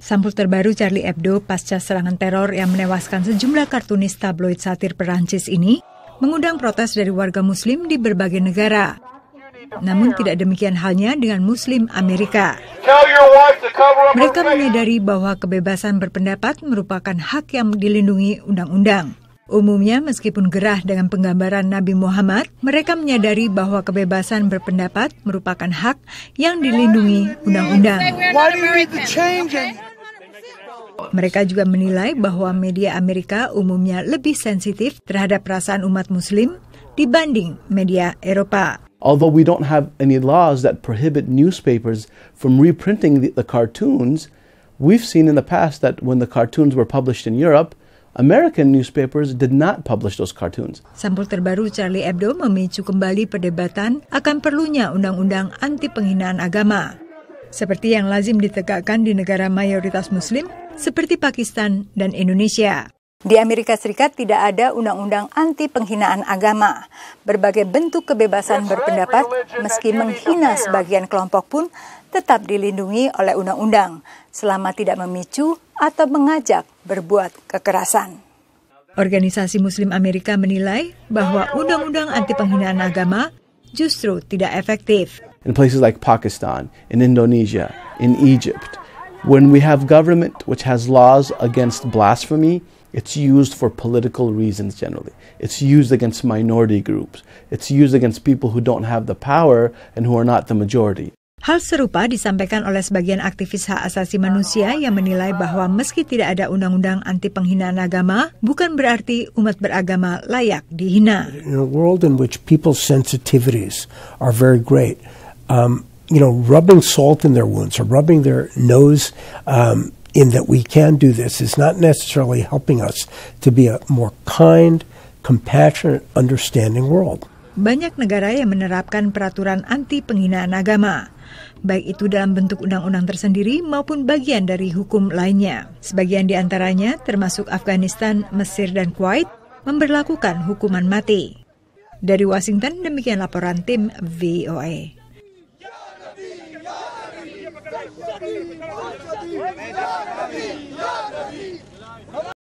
Sampul terbaru Charlie Hebdo pasca serangan teror yang menewaskan sejumlah kartunis tabloid satir Perancis ini mengundang protes dari warga muslim di berbagai negara. Namun tidak demikian halnya dengan muslim Amerika. Mereka menyadari bahwa kebebasan berpendapat merupakan hak yang dilindungi undang-undang. Umumnya, meskipun gerah dengan penggambaran Nabi Muhammad, mereka menyadari bahwa kebebasan berpendapat merupakan hak yang dilindungi undang-undang. Mereka juga menilai bahwa media Amerika umumnya lebih sensitif terhadap perasaan umat Muslim dibanding media Eropa. Although we don't have any laws that prohibit newspapers from reprinting the, the cartoons, we've seen in the past that when the cartoons were published in Europe, American newspapers did not publish those cartoons. Sampul terbaru Charlie Hebdo memicu kembali perdebatan akan perlunya undang-undang anti penghinaan agama. Seperti yang lazim ditegakkan di negara mayoritas muslim, seperti Pakistan dan Indonesia. Di Amerika Serikat tidak ada undang-undang anti penghinaan agama. Berbagai bentuk kebebasan berpendapat, meski menghina sebagian kelompok pun, tetap dilindungi oleh undang-undang selama tidak memicu atau mengajak berbuat kekerasan. Organisasi Muslim Amerika menilai bahwa undang-undang anti penghinaan agama justru tidak efektif. In places like Pakistan, in Indonesia, in Egypt, When we have government which has laws against blasphemy, it's used for political reasons generally. It's used against minority groups. It's used against people who don't have the power and who are not the majority. Hal serupa disampaikan oleh sebagian aktivis hak asasi manusia yang menilai bahwa meski tidak ada undang-undang anti penghinaan agama, bukan berarti umat beragama layak dihina. In a world in which people's sensitivities are very great, um, you know, rubbing salt in their wounds or rubbing their nose um, in that we can do this is not necessarily helping us to be a more kind, compassionate, understanding world. Banyak negara yang menerapkan peraturan anti penghinaan agama baik itu dalam bentuk undang-undang tersendiri maupun bagian dari hukum lainnya. Sebagian di antaranya, termasuk Afghanistan, Mesir, dan Kuwait, memberlakukan hukuman mati. Dari Washington, demikian laporan tim VOA. يا نبي يا نبي يا نبي